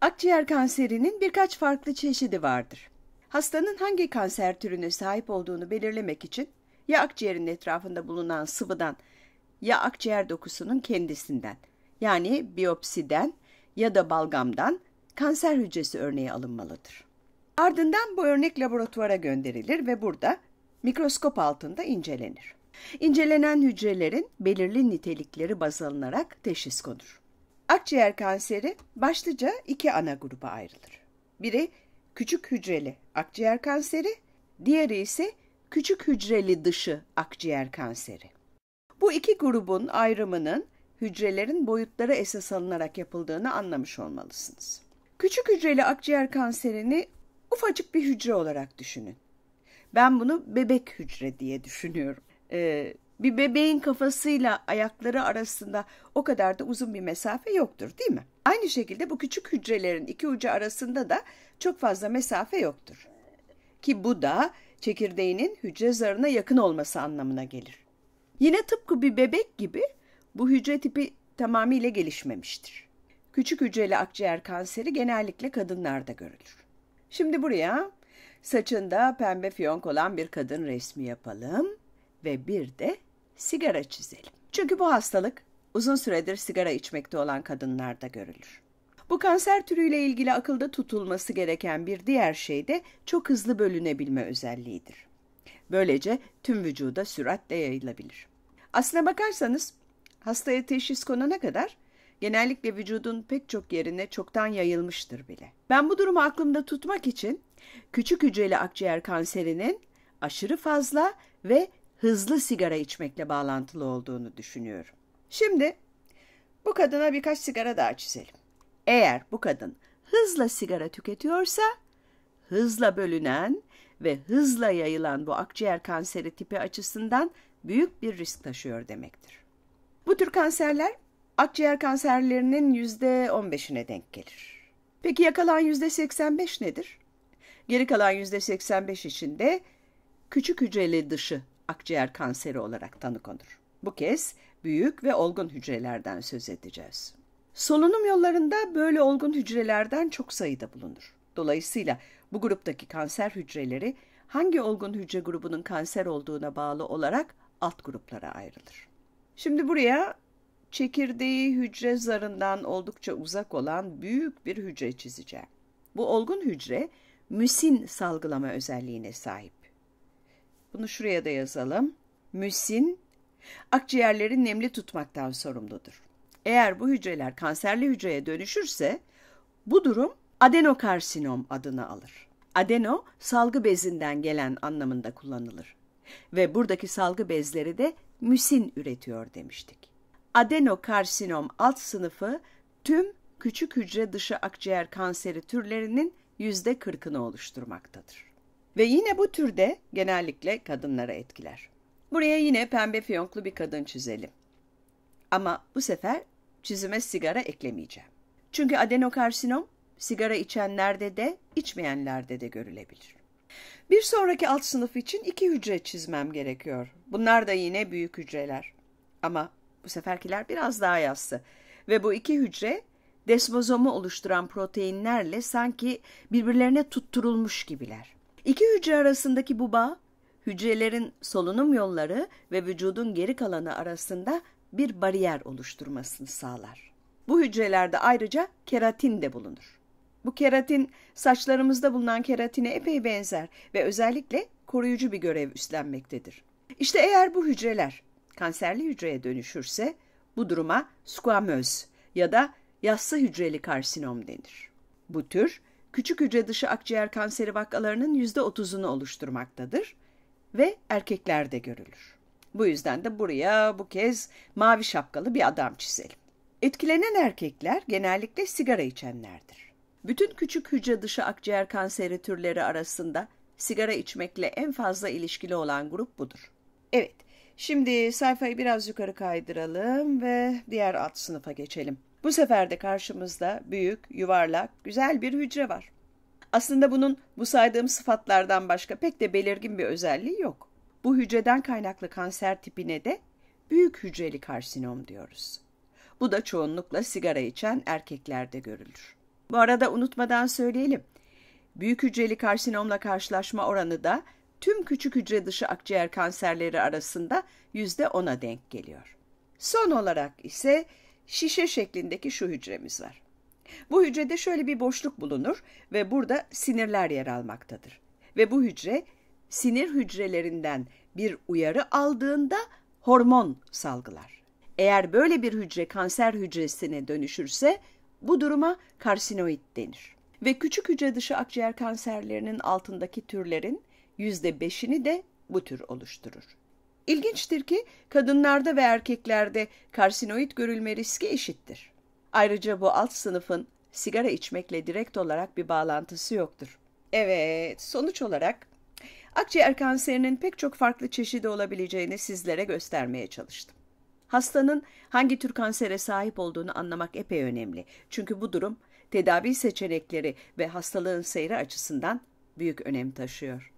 Akciğer kanserinin birkaç farklı çeşidi vardır. Hastanın hangi kanser türüne sahip olduğunu belirlemek için ya akciğerin etrafında bulunan sıvıdan ya akciğer dokusunun kendisinden yani biyopsiden ya da balgamdan kanser hücresi örneği alınmalıdır. Ardından bu örnek laboratuvara gönderilir ve burada mikroskop altında incelenir. İncelenen hücrelerin belirli nitelikleri baz alınarak teşhis konur. Akciğer kanseri başlıca iki ana gruba ayrılır. Biri küçük hücreli akciğer kanseri, diğeri ise küçük hücreli dışı akciğer kanseri. Bu iki grubun ayrımının hücrelerin boyutları esas alınarak yapıldığını anlamış olmalısınız. Küçük hücreli akciğer kanserini ufacık bir hücre olarak düşünün. Ben bunu bebek hücre diye düşünüyorum. Ee, bir bebeğin kafasıyla ayakları arasında o kadar da uzun bir mesafe yoktur değil mi? Aynı şekilde bu küçük hücrelerin iki ucu arasında da çok fazla mesafe yoktur. Ki bu da çekirdeğinin hücre zarına yakın olması anlamına gelir. Yine tıpkı bir bebek gibi bu hücre tipi tamamıyla gelişmemiştir. Küçük hücreli akciğer kanseri genellikle kadınlarda görülür. Şimdi buraya saçında pembe fiyonk olan bir kadın resmi yapalım ve bir de sigara çizelim. Çünkü bu hastalık uzun süredir sigara içmekte olan kadınlarda görülür. Bu kanser türüyle ilgili akılda tutulması gereken bir diğer şey de çok hızlı bölünebilme özelliğidir. Böylece tüm vücuda süratle yayılabilir. Aslına bakarsanız hastaya teşhis konana kadar genellikle vücudun pek çok yerine çoktan yayılmıştır bile. Ben bu durumu aklımda tutmak için küçük hücreli akciğer kanserinin aşırı fazla ve hızlı sigara içmekle bağlantılı olduğunu düşünüyorum. Şimdi bu kadına birkaç sigara daha çizelim. Eğer bu kadın hızla sigara tüketiyorsa hızla bölünen ve hızla yayılan bu akciğer kanseri tipi açısından büyük bir risk taşıyor demektir. Bu tür kanserler akciğer kanserlerinin %15'ine denk gelir. Peki yakalan %85 nedir? Geri kalan %85 içinde küçük hücreli dışı akciğer kanseri olarak tanı konur. Bu kez büyük ve olgun hücrelerden söz edeceğiz. Solunum yollarında böyle olgun hücrelerden çok sayıda bulunur. Dolayısıyla bu gruptaki kanser hücreleri hangi olgun hücre grubunun kanser olduğuna bağlı olarak alt gruplara ayrılır. Şimdi buraya çekirdeği hücre zarından oldukça uzak olan büyük bir hücre çizeceğim. Bu olgun hücre müsin salgılama özelliğine sahip. Bunu şuraya da yazalım. Müsin akciğerleri nemli tutmaktan sorumludur. Eğer bu hücreler kanserli hücreye dönüşürse bu durum adenokarsinom adını alır. Adeno salgı bezinden gelen anlamında kullanılır. Ve buradaki salgı bezleri de müsin üretiyor demiştik. Adenokarsinom alt sınıfı tüm küçük hücre dışı akciğer kanseri türlerinin yüzde %40'ını oluşturmaktadır. Ve yine bu türde genellikle kadınlara etkiler. Buraya yine pembe fiyonklu bir kadın çizelim. Ama bu sefer çizime sigara eklemeyeceğim. Çünkü adenokarsinom sigara içenlerde de içmeyenlerde de görülebilir. Bir sonraki alt sınıf için iki hücre çizmem gerekiyor. Bunlar da yine büyük hücreler. Ama bu seferkiler biraz daha yassı. Ve bu iki hücre desmozomu oluşturan proteinlerle sanki birbirlerine tutturulmuş gibiler. İki hücre arasındaki bu bağ, hücrelerin solunum yolları ve vücudun geri kalanı arasında bir bariyer oluşturmasını sağlar. Bu hücrelerde ayrıca keratin de bulunur. Bu keratin saçlarımızda bulunan keratine epey benzer ve özellikle koruyucu bir görev üstlenmektedir. İşte eğer bu hücreler kanserli hücreye dönüşürse bu duruma squamöz ya da yassı hücreli karsinom denir. Bu tür küçük hücre dışı akciğer kanseri vakalarının %30'unu oluşturmaktadır ve erkeklerde görülür. Bu yüzden de buraya bu kez mavi şapkalı bir adam çizelim. Etkilenen erkekler genellikle sigara içenlerdir. Bütün küçük hücre dışı akciğer kanseri türleri arasında sigara içmekle en fazla ilişkili olan grup budur. Evet, şimdi sayfayı biraz yukarı kaydıralım ve diğer alt sınıfa geçelim. Bu sefer de karşımızda büyük, yuvarlak, güzel bir hücre var. Aslında bunun bu saydığım sıfatlardan başka pek de belirgin bir özelliği yok. Bu hücreden kaynaklı kanser tipine de büyük hücreli karsinom diyoruz. Bu da çoğunlukla sigara içen erkeklerde görülür. Bu arada unutmadan söyleyelim. Büyük hücreli karsinomla karşılaşma oranı da tüm küçük hücre dışı akciğer kanserleri arasında %10'a denk geliyor. Son olarak ise şişe şeklindeki şu hücremiz var. Bu hücrede şöyle bir boşluk bulunur ve burada sinirler yer almaktadır. Ve bu hücre sinir hücrelerinden bir uyarı aldığında hormon salgılar. Eğer böyle bir hücre kanser hücresine dönüşürse bu duruma karsinoid denir. Ve küçük hücre dışı akciğer kanserlerinin altındaki türlerin %5'ini de bu tür oluşturur. İlginçtir ki kadınlarda ve erkeklerde karsinoid görülme riski eşittir. Ayrıca bu alt sınıfın sigara içmekle direkt olarak bir bağlantısı yoktur. Evet, sonuç olarak akciğer kanserinin pek çok farklı çeşidi olabileceğini sizlere göstermeye çalıştım. Hastanın hangi tür kansere sahip olduğunu anlamak epey önemli. Çünkü bu durum tedavi seçenekleri ve hastalığın seyri açısından büyük önem taşıyor.